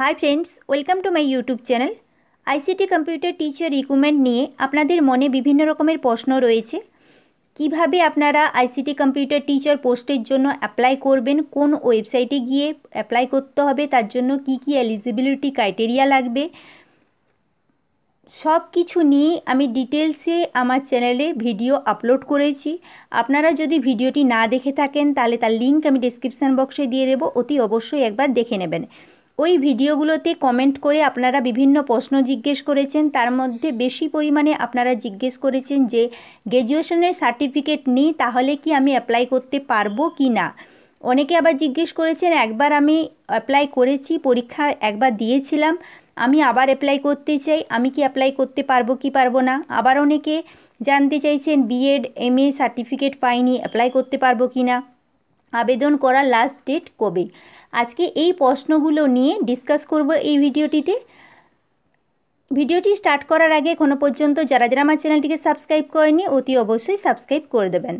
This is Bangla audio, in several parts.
high friends welcome to my YouTube channel ICT computer teacher recruitment নিয়ে আপনাদের মনে বিভিন্ন রকমের প্রশ্ন রয়েছে কিভাবে আপনারা আইসিটি কম্পিউটার টিচার পোস্টের জন্য অ্যাপ্লাই করবেন কোন ওয়েবসাইটে গিয়ে অ্যাপ্লাই করতে হবে তার জন্য কি কি এলিজিবিলিটি ক্রাইটেরিয়া লাগবে সব কিছু নিয়ে আমি ডিটেলসে আমার চ্যানেলে ভিডিও আপলোড করেছি আপনারা যদি ভিডিওটি না দেখে থাকেন তাহলে তার লিঙ্ক আমি ডিসক্রিপশান বক্সে দিয়ে দেবো অতি অবশ্যই একবার দেখে নেবেন ওই ভিডিওগুলোতে কমেন্ট করে আপনারা বিভিন্ন প্রশ্ন জিজ্ঞেস করেছেন তার মধ্যে বেশি পরিমাণে আপনারা জিজ্ঞেস করেছেন যে গ্র্যাজুয়েশনের সার্টিফিকেট নেই তাহলে কি আমি অ্যাপ্লাই করতে পারবো কি না অনেকে আবার জিজ্ঞেস করেছেন একবার আমি অ্যাপ্লাই করেছি পরীক্ষা একবার দিয়েছিলাম আমি আবার অ্যাপ্লাই করতে চাই আমি কি অ্যাপ্লাই করতে পারবো কি পারবো না আবার অনেকে জানতে চাইছেন বিএড এম সার্টিফিকেট পাইনি অ্যাপ্লাই করতে পারবো কি না আবেদন করার লাস্ট ডেট কবে আজকে এই প্রশ্নগুলো নিয়ে ডিসকাস করব এই ভিডিওটিতে ভিডিওটি স্টার্ট করার আগে কোনো পর্যন্ত যারা যারা আমার চ্যানেলটিকে সাবস্ক্রাইব করেনি অতি অবশ্যই সাবস্ক্রাইব করে দেবেন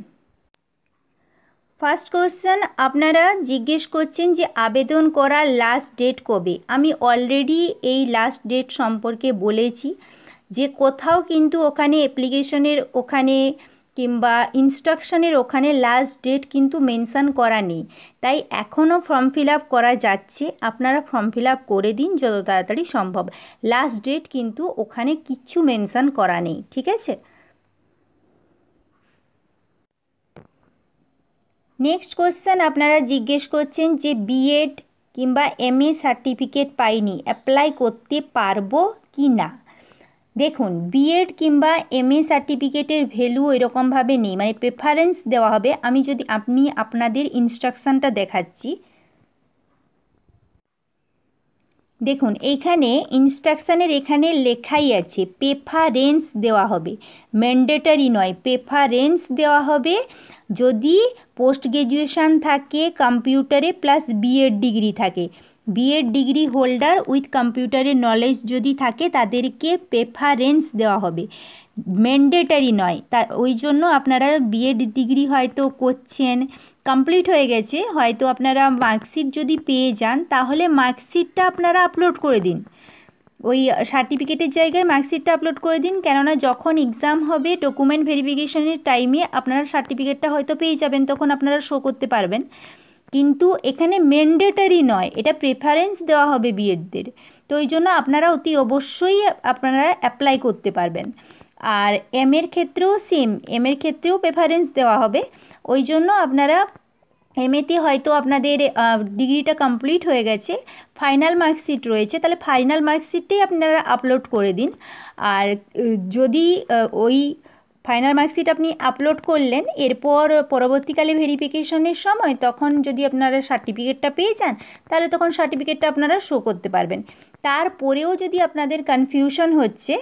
ফার্স্ট কোশ্চেন আপনারা জিজ্ঞেস করছেন যে আবেদন করার লাস্ট ডেট কবে আমি অলরেডি এই লাস্ট ডেট সম্পর্কে বলেছি যে কোথাও কিন্তু ওখানে অ্যাপ্লিকেশনের ওখানে কিংবা ইনস্ট্রাকশানের ওখানে লাস্ট ডেট কিন্তু মেনশান করা নেই তাই এখনও ফর্ম ফিল আপ করা যাচ্ছে আপনারা ফর্ম ফিল আপ করে দিন যত তাড়াতাড়ি সম্ভব লাস্ট ডেট কিন্তু ওখানে কিচ্ছু মেনশান করা নেই ঠিক আছে নেক্সট কোয়েশ্চেন আপনারা জিজ্ঞেস করছেন যে বিএড কিংবা এ সার্টিফিকেট পাইনি অ্যাপ্লাই করতে পারবো কি না দেখুন বিএড কিংবা এম এ সার্টিফিকেটের ভ্যালু এরকমভাবে নেই মানে প্রেফারেন্স দেওয়া হবে আমি যদি আপনি আপনাদের ইনস্ট্রাকশানটা দেখাচ্ছি দেখুন এইখানে ইনস্ট্রাকশানের এখানে লেখাই আছে প্রেফারেন্স দেওয়া হবে ম্যান্ডেটারি নয় প্রেফারেন্স দেওয়া হবে যদি পোস্ট গ্র্যাজুয়েশান থাকে কম্পিউটারে প্লাস বিএড ডিগ্রি থাকে বিএড ডিগ্রি হোল্ডার উইথ কম্পিউটারের নলেজ যদি থাকে তাদেরকে প্রেফারেন্স দেওয়া হবে ম্যান্ডেটারি নয় তা ওই জন্য আপনারা বিএড ডিগ্রি হয়তো করছেন কমপ্লিট হয়ে গেছে হয়তো আপনারা মার্কশিট যদি পেয়ে যান তাহলে মার্কশিটটা আপনারা আপলোড করে দিন ওই সার্টিফিকেটের জায়গায় মার্কশিটটা আপলোড করে দিন কেননা যখন এক্সাম হবে ডকুমেন্ট ভেরিফিকেশনের টাইমে আপনারা সার্টিফিকেটটা হয়তো পেয়ে যাবেন তখন আপনারা শো করতে পারবেন কিন্তু এখানে ম্যান্ডেটারি নয় এটা প্রেফারেন্স দেওয়া হবে বিএডদের তো ওই জন্য আপনারা অতি অবশ্যই আপনারা অ্যাপ্লাই করতে পারবেন আর এম এর ক্ষেত্রেও সেম এম এর ক্ষেত্রেও প্রেফারেন্স দেওয়া হবে ওই জন্য আপনারা এম এতে হয়তো আপনাদের ডিগ্রিটা কমপ্লিট হয়ে গেছে ফাইনাল মার্কশিট রয়েছে তাহলে ফাইনাল মার্কশিটটাই আপনারা আপলোড করে দিন আর যদি ওই ফাইনাল মার্কশিট আপনি আপলোড করলেন এরপর পরবর্তীকালে ভেরিফিকেশনের সময় তখন যদি আপনারা সার্টিফিকেটটা পেয়ে যান তাহলে তখন সার্টিফিকেটটা আপনারা শো করতে পারবেন তারপরেও যদি আপনাদের কনফিউশন হচ্ছে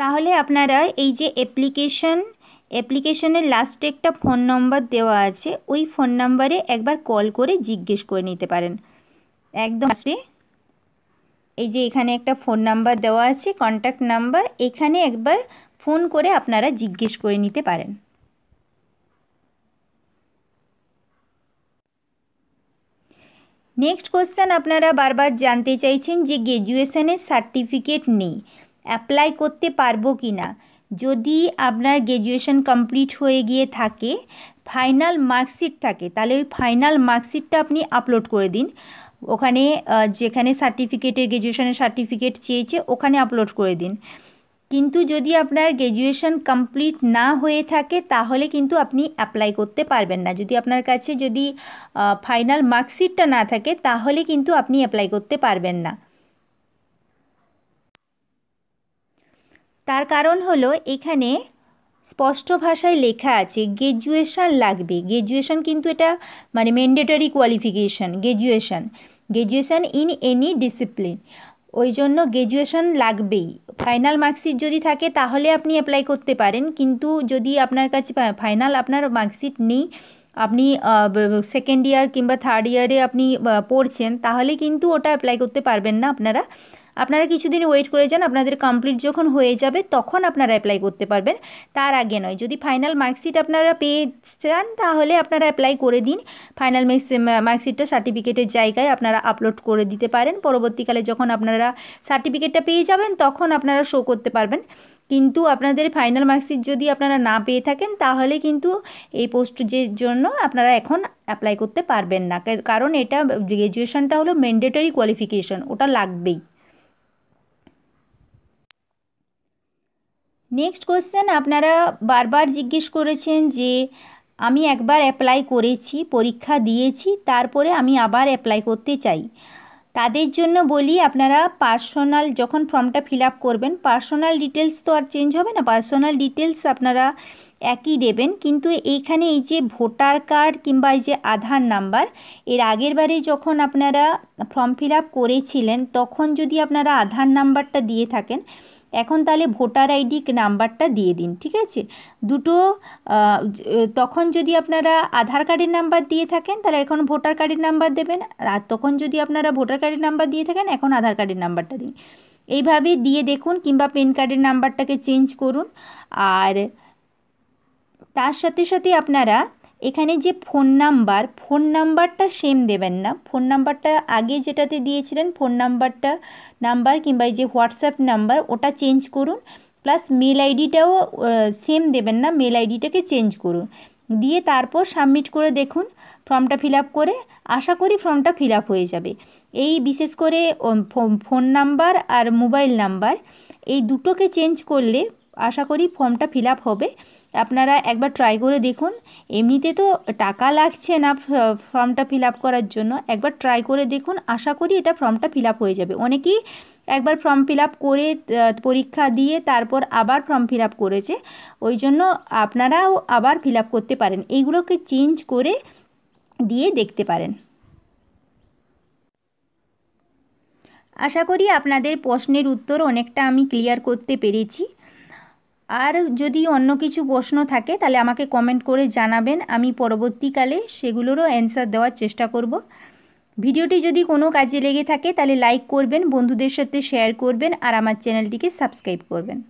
তাহলে আপনারা এই যে অ্যাপ্লিকেশন অ্যাপ্লিকেশনের লাস্টে একটা ফোন নম্বর দেওয়া আছে ওই ফোন নম্বরে একবার কল করে জিজ্ঞেস করে নিতে পারেন একদম আসবে এই যে এখানে একটা ফোন নাম্বার দেওয়া আছে কন্ট্যাক্ট নাম্বার এখানে একবার ফোন করে আপনারা জিজ্ঞেস করে নিতে পারেন নেক্সট কোশ্চেন আপনারা বারবার জানতে চাইছেন যে গ্র্যাজুয়েশনের সার্টিফিকেট নেই অ্যাপ্লাই করতে পারবো কি না যদি আপনার গ্র্যাজুয়েশন কমপ্লিট হয়ে গিয়ে থাকে ফাইনাল মার্কশিট থাকে তাহলে ওই ফাইনাল মার্কশিটটা আপনি আপলোড করে দিন ওখানে যেখানে সার্টিফিকেটের গ্র্যাজুয়েশনের সার্টিফিকেট চেয়েছে ওখানে আপলোড করে দিন কিন্তু যদি আপনার গ্র্যাজুয়েশন কমপ্লিট না হয়ে থাকে তাহলে কিন্তু আপনি অ্যাপ্লাই করতে পারবেন না যদি আপনার কাছে যদি ফাইনাল মার্কশিটটা না থাকে তাহলে কিন্তু আপনি অ্যাপ্লাই করতে পারবেন না তার কারণ হলো এখানে স্পষ্ট ভাষায় লেখা আছে গ্র্যাজুয়েশান লাগবে গ্র্যাজুয়েশান কিন্তু এটা মানে mandatory qualification graduation graduation in any discipline ওই জন্য গ্র্যাজুয়েশান লাগবেই ফাইনাল মার্কশিট যদি থাকে তাহলে আপনি অ্যাপ্লাই করতে পারেন কিন্তু যদি আপনার কাছে ফাইনাল আপনার মার্কশিট নেই আপনি সেকেন্ড ইয়ার কিংবা থার্ড ইয়ারে আপনি পড়ছেন তাহলে কিন্তু ওটা অ্যাপ্লাই করতে পারবেন না আপনারা আপনারা কিছুদিন ওয়েট করে যান আপনাদের কমপ্লিট যখন হয়ে যাবে তখন আপনারা অ্যাপ্লাই করতে পারবেন তার আগে নয় যদি ফাইনাল মার্কশিট আপনারা পেয়ে চান তাহলে আপনারা অ্যাপ্লাই করে দিন ফাইনাল মার্কশিটটা সার্টিফিকেটের জায়গায় আপনারা আপলোড করে দিতে পারেন পরবর্তীকালে যখন আপনারা সার্টিফিকেটটা পেয়ে যাবেন তখন আপনারা শো করতে পারবেন কিন্তু আপনাদের ফাইনাল মার্কশিট যদি আপনারা না পেয়ে থাকেন তাহলে কিন্তু এই পোস্ট যে জন্য আপনারা এখন অ্যাপ্লাই করতে পারবেন না কারণ এটা গ্র্যাজুয়েশনটা হলো ম্যান্ডেটারি কোয়ালিফিকেশন ওটা লাগবেই নেক্সট কোশ্চেন আপনারা বারবার জিজ্ঞেস করেছেন যে আমি একবার অ্যাপ্লাই করেছি পরীক্ষা দিয়েছি তারপরে আমি আবার অ্যাপ্লাই করতে চাই তাদের জন্য বলি আপনারা পার্সোনাল যখন ফর্মটা ফিল করবেন পার্সোনাল ডিটেলস তো আর চেঞ্জ হবে না পার্সোনাল ডিটেলস আপনারা একই দেবেন কিন্তু এইখানে এই যে ভোটার কার্ড কিংবা এই যে আধার নাম্বার এর আগের বারে যখন আপনারা ফর্ম ফিল করেছিলেন তখন যদি আপনারা আধার নাম্বারটা দিয়ে থাকেন এখন তাহলে ভোটার আইডি নাম্বারটা দিয়ে দিন ঠিক আছে দুটো তখন যদি আপনারা আধার কার্ডের নাম্বার দিয়ে থাকেন তাহলে এখন ভোটার কার্ডের নাম্বার দেবেন আর তখন যদি আপনারা ভোটার কার্ডের নাম্বার দিয়ে থাকেন এখন আধার কার্ডের নাম্বারটা দিন এইভাবে দিয়ে দেখুন কিংবা পেন কার্ডের নাম্বারটাকে চেঞ্জ করুন আর তার সাথে সাথে আপনারা এখানে যে ফোন নাম্বার ফোন নাম্বারটা সেম দেবেন না ফোন নাম্বারটা আগে যেটাতে দিয়েছিলেন ফোন নাম্বারটা নাম্বার কিংবা যে হোয়াটসঅ্যাপ নাম্বার ওটা চেঞ্জ করুন প্লাস মেল আইডিটাও সেম দেবেন না মেল আইডিটাকে চেঞ্জ করুন দিয়ে তারপর সাবমিট করে দেখুন ফর্মটা ফিল করে আশা করি ফর্মটা ফিল হয়ে যাবে এই বিশেষ করে ফোন নাম্বার আর মোবাইল নাম্বার এই দুটোকে চেঞ্জ করলে আশা করি ফর্মটা ফিল হবে আপনারা একবার ট্রাই করে দেখুন এমনিতে তো টাকা লাগছে না ফর্মটা ফিল করার জন্য একবার ট্রাই করে দেখুন আশা করি এটা ফর্মটা ফিল হয়ে যাবে অনেকেই একবার ফর্ম ফিল করে পরীক্ষা দিয়ে তারপর আবার ফর্ম ফিল করেছে ওই জন্য আপনারাও আবার ফিল করতে পারেন এইগুলোকে চেঞ্জ করে দিয়ে দেখতে পারেন আশা করি আপনাদের প্রশ্নের উত্তর অনেকটা আমি ক্লিয়ার করতে পেরেছি আর যদি অন্য কিছু প্রশ্ন থাকে তাহলে আমাকে কমেন্ট করে জানাবেন আমি পরবর্তীকালে সেগুলোরও অ্যান্সার দেওয়ার চেষ্টা করব ভিডিওটি যদি কোনো কাজে লেগে থাকে তাহলে লাইক করবেন বন্ধুদের সাথে শেয়ার করবেন আর আমার চ্যানেলটিকে সাবস্ক্রাইব করবেন